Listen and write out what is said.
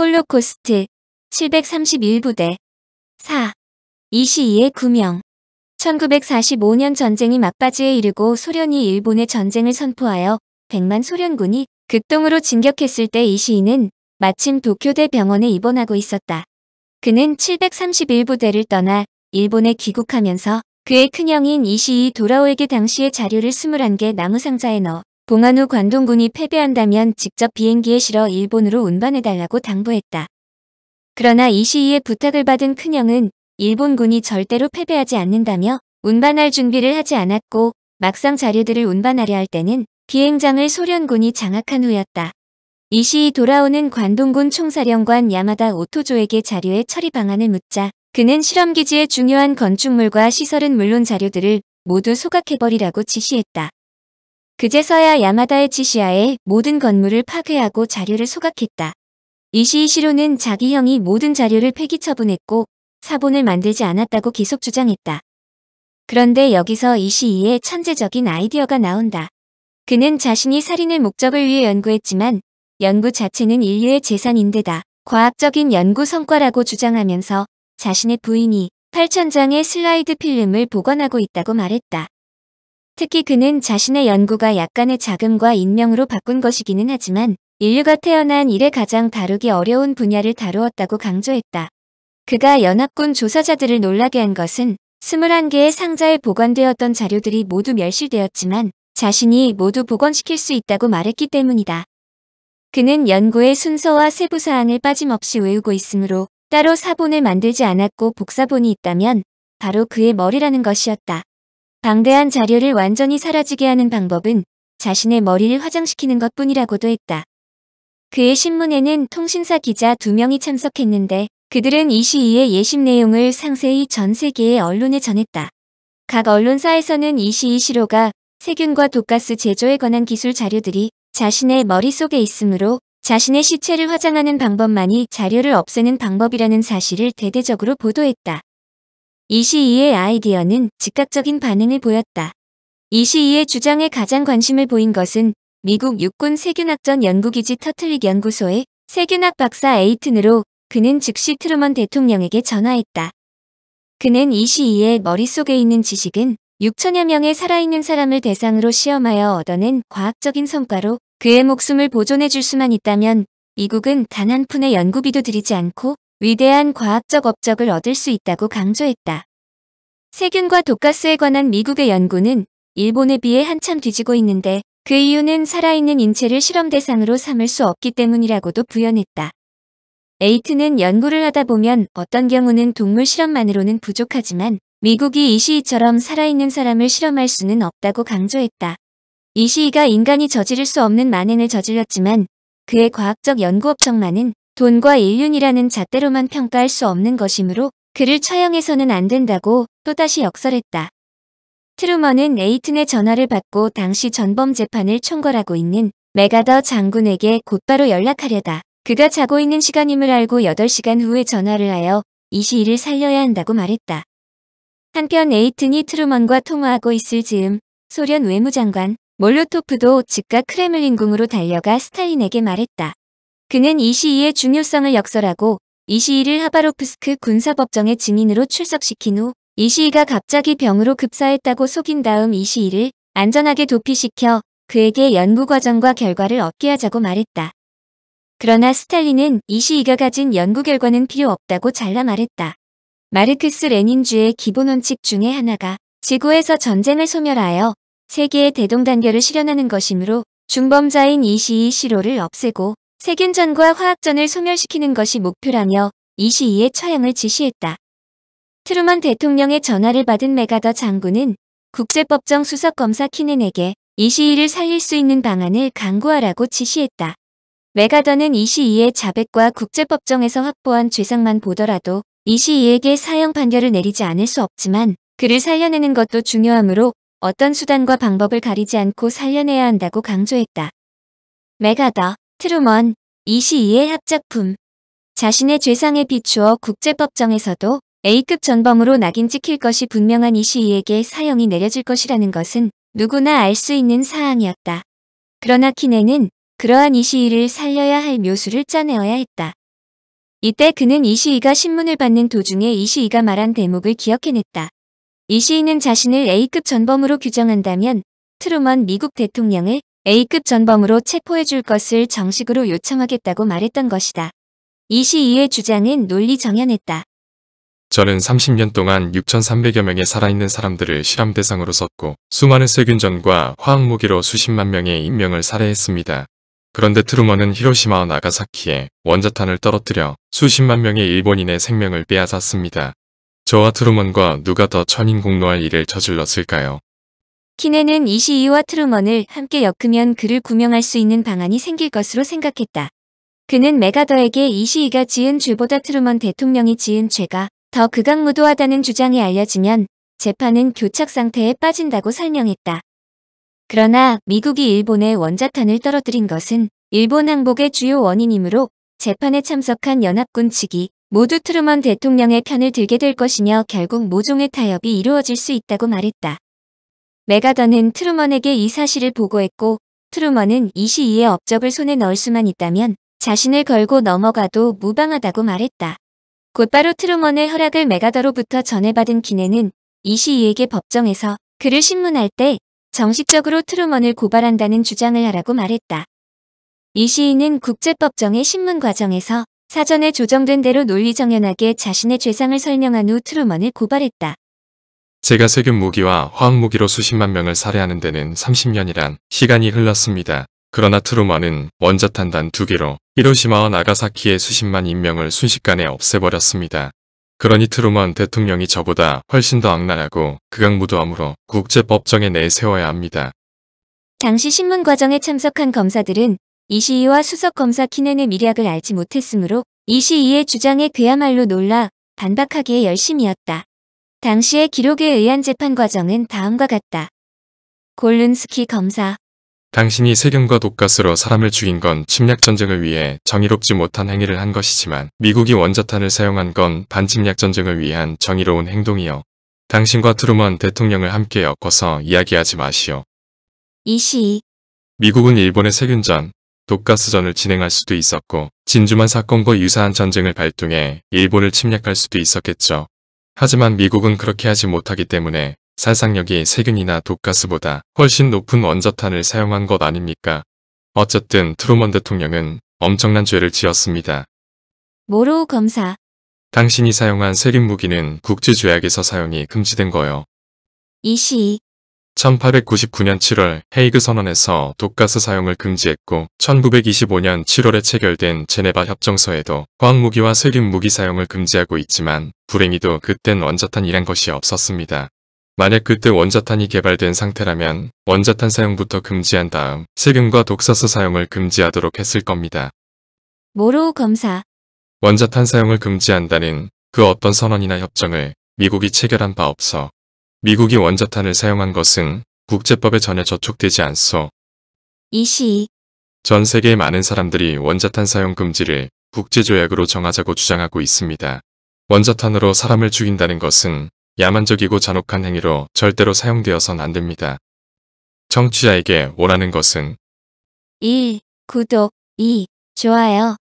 홀로코스트 731부대 4. 이시이의 구명 1945년 전쟁이 막바지에 이르고 소련이 일본에 전쟁을 선포하여 100만 소련군이 극동으로 진격했을 때 이시이는 마침 도쿄대 병원에 입원하고 있었다. 그는 731부대를 떠나 일본에 귀국하면서 그의 큰형인 이시이 돌아오에게 당시의 자료를 21개 나무 상자에 넣어 봉안후 관동군이 패배한다면 직접 비행기에 실어 일본으로 운반해달라고 당부했다. 그러나 이시위에 부탁을 받은 큰형은 일본군이 절대로 패배하지 않는다며 운반할 준비를 하지 않았고 막상 자료들을 운반하려 할 때는 비행장을 소련군이 장악한 후였다. 이 시위 돌아오는 관동군 총사령관 야마다 오토조에게 자료의 처리 방안을 묻자 그는 실험기지의 중요한 건축물과 시설은 물론 자료들을 모두 소각해버리라고 지시했다. 그제서야 야마다의 지시하에 모든 건물을 파괴하고 자료를 소각했다. 이시이시로는 자기 형이 모든 자료를 폐기 처분했고 사본을 만들지 않았다고 계속 주장했다. 그런데 여기서 이시이의 천재적인 아이디어가 나온다. 그는 자신이 살인을 목적을 위해 연구했지만 연구 자체는 인류의 재산인데다 과학적인 연구 성과라고 주장하면서 자신의 부인이 8천장의 슬라이드 필름을 보관하고 있다고 말했다. 특히 그는 자신의 연구가 약간의 자금과 인명으로 바꾼 것이기는 하지만 인류가 태어난 이래 가장 다루기 어려운 분야를 다루었다고 강조했다. 그가 연합군 조사자들을 놀라게 한 것은 21개의 상자에 보관되었던 자료들이 모두 멸실되었지만 자신이 모두 복원시킬 수 있다고 말했기 때문이다. 그는 연구의 순서와 세부 사항을 빠짐없이 외우고 있으므로 따로 사본을 만들지 않았고 복사본이 있다면 바로 그의 머리라는 것이었다. 방대한 자료를 완전히 사라지게 하는 방법은 자신의 머리를 화장시키는 것뿐이라고도 했다. 그의 신문에는 통신사 기자 두명이 참석했는데 그들은 이 시위의 예심 내용을 상세히 전 세계의 언론에 전했다. 각 언론사에서는 이 시위 시로가 세균과 독가스 제조에 관한 기술 자료들이 자신의 머릿속에 있으므로 자신의 시체를 화장하는 방법만이 자료를 없애는 방법이라는 사실을 대대적으로 보도했다. 이시이의 아이디어는 즉각적인 반응을 보였다. 이시이의 주장에 가장 관심을 보인 것은 미국 육군 세균학전 연구기지 터틀릭 연구소의 세균학 박사 에이튼으로 그는 즉시 트루먼 대통령에게 전화했다. 그는 이시이의 머릿속에 있는 지식은 6천여 명의 살아있는 사람을 대상으로 시험하여 얻어낸 과학적인 성과로 그의 목숨을 보존해 줄 수만 있다면 미국은 단 한 푼의 연구비도 들이지 않고 위대한 과학적 업적을 얻을 수 있다고 강조했다. 세균과 독가스에 관한 미국의 연구는 일본에 비해 한참 뒤지고 있는데 그 이유는 살아있는 인체를 실험 대상으로 삼을 수 없기 때문이라고도 부연했다. 에이트는 연구를 하다 보면 어떤 경우는 동물 실험만으로는 부족하지만 미국이 이시이처럼 살아있는 사람을 실험할 수는 없다고 강조했다. 이시이가 인간이 저지를 수 없는 만행을 저질렀지만 그의 과학적 연구 업적만은 돈과 인륜이라는 잣대로만 평가할 수 없는 것이므로 그를 처형해서는 안 된다고 또다시 역설했다. 트루먼은 에이튼의 전화를 받고 당시 전범 재판을 총괄하고 있는 메가더 장군에게 곧바로 연락하려다. 그가 자고 있는 시간임을 알고 8시간 후에 전화를 하여 이 시일을 살려야 한다고 말했다. 한편 에이튼이 트루먼과 통화하고 있을 즈음 소련 외무장관 몰로토프도 즉각 크레믈린궁으로 달려가 스탈린에게 말했다. 그는 이 시위의 중요성을 역설하고 이 시위를 하바로프스크 군사법정의 증인으로 출석시킨 후이 시위가 갑자기 병으로 급사했다고 속인 다음 이 시위를 안전하게 도피시켜 그에게 연구과정과 결과를 얻게 하자고 말했다. 그러나 스탈린은 이 시위가 가진 연구 결과는 필요 없다고 잘라 말했다. 마르크스 레닌주의 기본 원칙 중의 하나가 지구에서 전쟁을 소멸하여 세계의 대동단결을 실현하는 것이므로 중범자인 이 시위 시로를 없애고 세균전과 화학전을 소멸시키는 것이 목표라며 이 시위에 처형을 지시했다. 트루먼 대통령의 전화를 받은 메가더 장군은 국제법정 수석검사 키넨에게 이 시위를 살릴 수 있는 방안을 강구하라고 지시했다. 메가더는 이 시위의 자백과 국제법정에서 확보한 죄상만 보더라도 이 시위에게 사형 판결을 내리지 않을 수 없지만 그를 살려내는 것도 중요하므로 어떤 수단과 방법을 가리지 않고 살려내야 한다고 강조했다. 메가더 트루먼 22의 합작품 자신의 죄상에 비추어 국제법정에서도 A급 전범으로 낙인 찍힐 것이 분명한 이시이에게 사형이 내려질 것이라는 것은 누구나 알 수 있는 사항이었다. 그러나 키네는 그러한 이시이를 살려야 할 묘수를 짜내어야 했다. 이때 그는 이시이가 신문을 받는 도중에 이시이가 말한 대목을 기억해냈다. 이시이는 자신을 A급 전범으로 규정한다면 트루먼 미국 대통령을 A급 전범으로 체포해 줄 것을 정식으로 요청하겠다고 말했던 것이다. 이시 의 주장은 논리 정연했다. 저는 30년 동안 6,300여 명의 살아있는 사람들을 실험 대상으로 썼고 수많은 세균전과 화학무기로 수십만 명의 인명을 살해했습니다. 그런데 트루먼은 히로시마와 나가사키에 원자탄을 떨어뜨려 수십만 명의 일본인의 생명을 빼앗았습니다. 저와 트루먼과 누가 더 천인공노할 일을 저질렀을까요? 키네는 이시이와 트루먼을 함께 엮으면 그를 구명할 수 있는 방안이 생길 것으로 생각했다. 그는 메가더에게 이시이가 지은 죄보다 트루먼 대통령이 지은 죄가 더 극악무도하다는 주장이 알려지면 재판은 교착 상태에 빠진다고 설명했다. 그러나 미국이 일본에 원자탄을 떨어뜨린 것은 일본 항복의 주요 원인이므로 재판에 참석한 연합군 측이 모두 트루먼 대통령의 편을 들게 될 것이며 결국 모종의 타협이 이루어질 수 있다고 말했다. 메가던은 트루먼에게 이 사실을 보고했고 트루먼은 이 시이의 업적을 손에 넣을 수만 있다면 자신을 걸고 넘어가도 무방하다고 말했다. 곧바로 트루먼의 허락을 메가더로부터 전해받은 기네는 이 시이에게 법정에서 그를 신문할 때 정식적으로 트루먼을 고발한다는 주장을 하라고 말했다. 이 시인은 국제법정의 신문 과정에서 사전에 조정된 대로 논리정연하게 자신의 죄상을 설명한 후 트루먼을 고발했다. 제가 세균 무기와 화학 무기로 수십만 명을 살해하는 데는 30년이란 시간이 흘렀습니다. 그러나 트루먼은 원자탄단 두 개로 히로시마와 나가사키의 수십만 인명을 순식간에 없애버렸습니다. 그러니 트루먼 대통령이 저보다 훨씬 더 악랄하고 극악무도함으로 국제법정에 내세워야 합니다. 당시 신문 과정에 참석한 검사들은 이시이와 수석 검사 키넨의 미략을 알지 못했으므로 이시이의 주장에 그야말로 놀라 반박하기에 열심이었다. 당시의 기록에 의한 재판 과정은 다음과 같다. 골룬스키 검사 당신이 세균과 독가스로 사람을 죽인 건 침략전쟁을 위해 정의롭지 못한 행위를 한 것이지만 미국이 원자탄을 사용한 건 반침략전쟁을 위한 정의로운 행동이요. 당신과 트루먼 대통령을 함께 엮어서 이야기하지 마시오. 이시 미국은 일본의 세균전, 독가스전을 진행할 수도 있었고 진주만 사건과 유사한 전쟁을 발동해 일본을 침략할 수도 있었겠죠. 하지만 미국은 그렇게 하지 못하기 때문에 살상력이 세균이나 독가스보다 훨씬 높은 원자탄을 사용한 것 아닙니까? 어쨌든 트루먼 대통령은 엄청난 죄를 지었습니다. 모로우 검사 당신이 사용한 세균 무기는 국제조약에서 사용이 금지된 거요. 이시 1899년 7월 헤이그 선언에서 독가스 사용을 금지했고 1925년 7월에 체결된 제네바 협정서에도 화학무기와 세균무기 사용을 금지하고 있지만 불행히도 그땐 원자탄이란 것이 없었습니다. 만약 그때 원자탄이 개발된 상태라면 원자탄 사용부터 금지한 다음 세균과 독사스 사용을 금지하도록 했을 겁니다. 모로우 검사 원자탄 사용을 금지한다는 그 어떤 선언이나 협정을 미국이 체결한 바 없어 미국이 원자탄을 사용한 것은 국제법에 전혀 저촉되지 않소. 이시 전 세계의 많은 사람들이 원자탄 사용 금지를 국제조약으로 정하자고 주장하고 있습니다. 원자탄으로 사람을 죽인다는 것은 야만적이고 잔혹한 행위로 절대로 사용되어선 안 됩니다. 청취자에게 원하는 것은 1. 구독 2. 좋아요